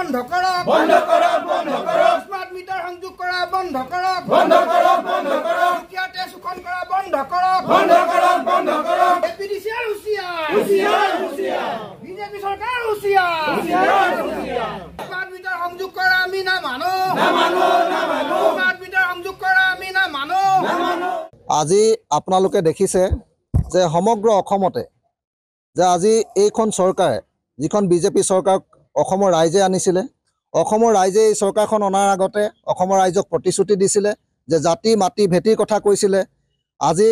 আজি আপোনালোকে দেখিছে যে সমগ্ৰ অসমতে যে আজি এইখন চৰকাৰে যিখন বিজেপি চৰকাৰক অসমৰ ৰাইজে আনিছিলে অসমৰ ৰাইজে এই চৰকাৰখন অনাৰ আগতে অসমৰ ৰাইজক প্ৰতিশ্ৰুতি দিছিলে যে জাতি মাটি ভেটিৰ কথা কৈছিলে আজি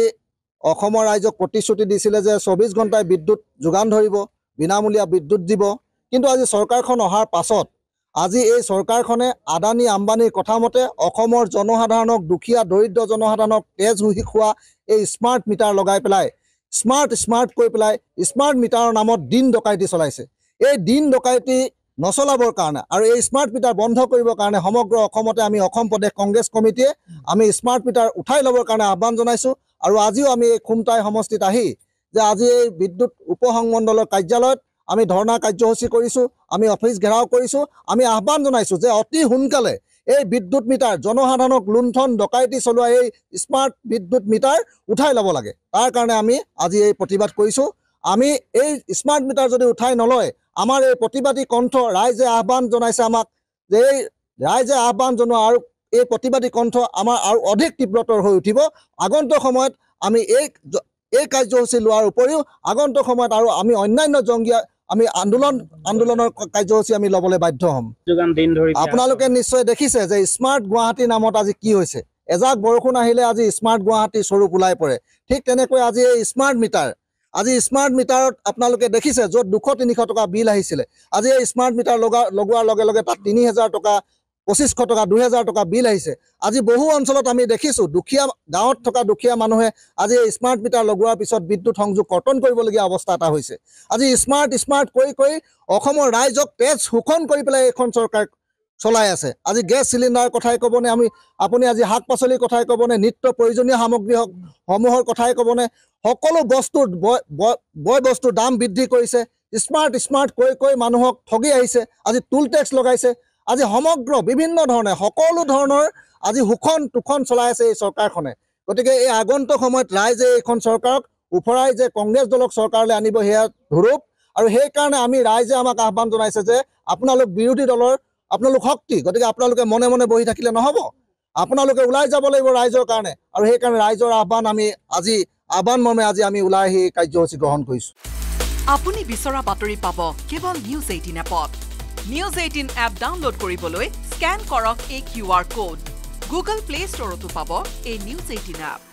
অসমৰ ৰাইজক প্ৰতিশ্ৰুতি দিছিলে যে চৌবিছ ঘণ্টাই বিদ্যুৎ যোগান ধৰিব বিনামূলীয়া বিদ্যুৎ দিব কিন্তু আজি চৰকাৰখন অহাৰ পাছত আজি এই চৰকাৰখনে আদানী আম্বানীৰ কথা মতে অসমৰ জনসাধাৰণক দুখীয়া দৰিদ্ৰ জনসাধাৰণক তেজ হুহি খোৱা এই স্মাৰ্ট মিটাৰ লগাই পেলাই স্মাৰ্ট স্মাৰ্ট কৰি পেলাই স্মাৰ্ট মিটাৰৰ নামত দিন ডকাইতি চলাইছে এই দিন ডকাইতি নচলাবৰ কাৰণে আৰু এই স্মাৰ্ট মিটাৰ বন্ধ কৰিবৰ কাৰণে সমগ্ৰ অসমতে আমি অসম প্ৰদেশ কংগ্ৰেছ কমিটিয়ে আমি স্মাৰ্ট মিটাৰ উঠাই ল'বৰ কাৰণে আহ্বান জনাইছোঁ আৰু আজিও আমি এই খুমটাই সমষ্টিত আহি যে আজি এই বিদ্যুৎ উপসংমণ্ডলৰ কাৰ্যালয়ত আমি ধৰ্ণা কাৰ্যসূচী কৰিছোঁ আমি অফিচ ঘেৰাও কৰিছোঁ আমি আহ্বান জনাইছোঁ যে অতি সোনকালে এই বিদ্যুৎ মিটাৰ জনসাধাৰণক লুণ্ঠন ডকাইতি চলোৱা এই স্মাৰ্ট বিদ্যুৎ মিটাৰ উঠাই ল'ব লাগে তাৰ কাৰণে আমি আজি এই প্ৰতিবাদ কৰিছোঁ আমি এই স্মাৰ্ট মিটাৰ যদি উঠাই নলয় আমাৰ এই প্ৰতিবাদী কণ্ঠ ৰাইজে আহ্বান জনাইছে আমাক যে এই ৰাইজে আহ্বান জনোৱা আৰু এই প্ৰতিবাদী কণ্ঠ আমাৰ আৰু অধিক তীব্ৰতৰ হৈ উঠিব আগন্তুক সময়ত আমি এই এই কাৰ্যসূচী লোৱাৰ উপৰিও আগন্তুক সময়ত আৰু আমি অন্যান্য জংঘীয়া আমি আন্দোলন আন্দোলনৰ কাৰ্যসূচী আমি ল'বলৈ বাধ্য হ'ম আপোনালোকে নিশ্চয় দেখিছে যে স্মাৰ্ট গুৱাহাটী নামত আজি কি হৈছে এজাক বৰষুণ আহিলে আজি স্মাৰ্ট গুৱাহাটী স্বৰূপ ওলাই পৰে ঠিক তেনেকৈ আজি এই স্মাৰ্ট মিটাৰ আজি স্মাৰ্ট মিটাৰত আপোনালোকে দেখিছে য'ত দুশ তিনিশ টকা বিল আহিছিলে আজি এই স্মাৰ্ট মিটাৰ লগা লগোৱাৰ লগে লগে তাত তিনি হেজাৰ টকা পঁচিছশ টকা দুহেজাৰ টকা বিল আহিছে আজি বহু অঞ্চলত আমি দেখিছোঁ দুখীয়া গাঁৱত থকা দুখীয়া মানুহে আজি এই স্মাৰ্ট মিটাৰ লগোৱাৰ পিছত বিদ্যুৎ সংযোগ কৰ্তন কৰিবলগীয়া অৱস্থা এটা হৈছে আজি স্মাৰ্ট স্মাৰ্ট কৰি কৰি অসমৰ ৰাইজক তেজ শোষণ কৰি পেলাই এইখন চৰকাৰ চলাই আছে আজি গেছ চিলিণ্ডাৰৰ কথাই ক'বনে আমি আপুনি আজি শাক পাচলিৰ কথাই ক'বনে নিত্য প্ৰয়োজনীয় সামগ্ৰী সমূহৰ কথাই ক'বনে সকলো বস্তুৰ বয় বস্তুৰ দাম বৃদ্ধি কৰিছে স্মাৰ্ট স্মাৰ্ট কৈ কৈ মানুহক ঠগি আহিছে আজি টুল টেক্স লগাইছে আজি সমগ্ৰ বিভিন্ন ধৰণে সকলো ধৰণৰ আজি সুখন তুখন চলাই আছে এই চৰকাৰখনে গতিকে এই আগন্তুক সময়ত ৰাইজে এইখন চৰকাৰক ওফৰাই যে কংগ্ৰেছ দলক চৰকাৰলৈ আনিব সেয়া ধৰূপ আৰু সেইকাৰণে আমি ৰাইজে আমাক আহ্বান জনাইছে যে আপোনালোক বিৰোধী দলৰ আপোনালোক শক্তি গতিকে আপোনালোকে মনে মনে বহি থাকিলে নহ'ব আপোনালোকে ওলাই যাব লাগিব ৰাইজৰ কাৰণে আৰু সেইকাৰণে ৰাইজৰ আহ্বান আমি আজি আহ্বান মৰ্মে আজি আমি ওলাই আহি কাৰ্যসূচী গ্ৰহণ কৰিছোঁ আপুনি বিচৰা বাতৰি পাব কেৱল নিউজ এইটিন এপত নিউজ এইটিন এপ ডাউনলোড কৰিবলৈ স্কেন কৰক এই Q R code Google Play ষ্টৰতো পাব এই নিউজ এইটিন এপ